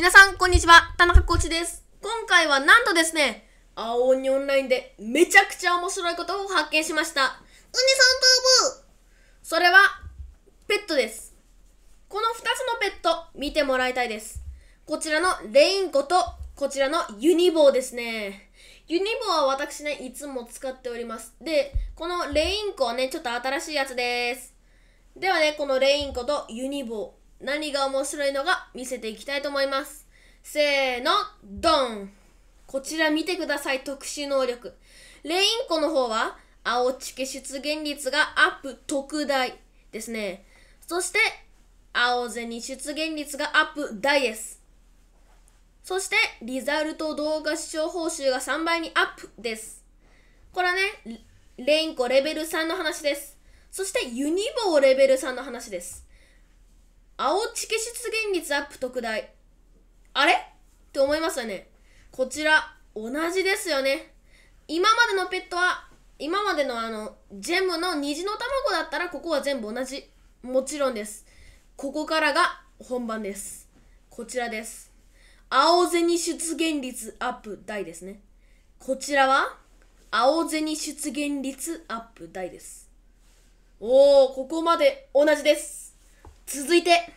皆さん、こんにちは。田中コーチです。今回はなんとですね、青鬼オンラインでめちゃくちゃ面白いことを発見しました。ウニさんブーそれは、ペットです。この2つのペット、見てもらいたいです。こちらのレインコと、こちらのユニボーですね。ユニボーは私ね、いつも使っております。で、このレインコはね、ちょっと新しいやつです。ではね、このレインコとユニボー。何が面白いのか見せていきたいと思います。せーの、ドンこちら見てください、特殊能力。レインコの方は、青チケ出現率がアップ特大ですね。そして、青銭出現率がアップ大です。そして、リザルト動画視聴報酬が3倍にアップです。これはね、レインコレベル3の話です。そして、ユニボーレベル3の話です。青チケ出現率アップ特大。あれって思いますよね。こちら、同じですよね。今までのペットは、今までのあの、ジェムの虹の卵だったら、ここは全部同じ。もちろんです。ここからが本番です。こちらです。青銭出現率アップ大ですね。こちらは、青銭出現率アップ大です。おー、ここまで同じです。続いて、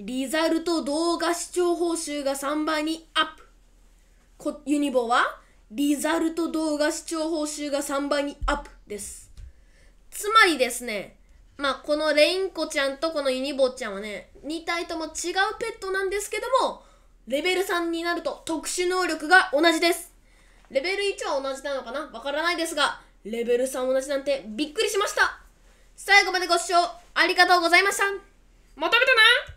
リザルト動画視聴報酬が3倍にアップこユニボはリザルト動画視聴報酬が3倍にアップですつまりですねまあこのレインコちゃんとこのユニボちゃんはね2体とも違うペットなんですけどもレベル3になると特殊能力が同じですレベル1は同じなのかなわからないですがレベル3同じなんてびっくりしました最後までご視聴ありがとうございましたまた見てね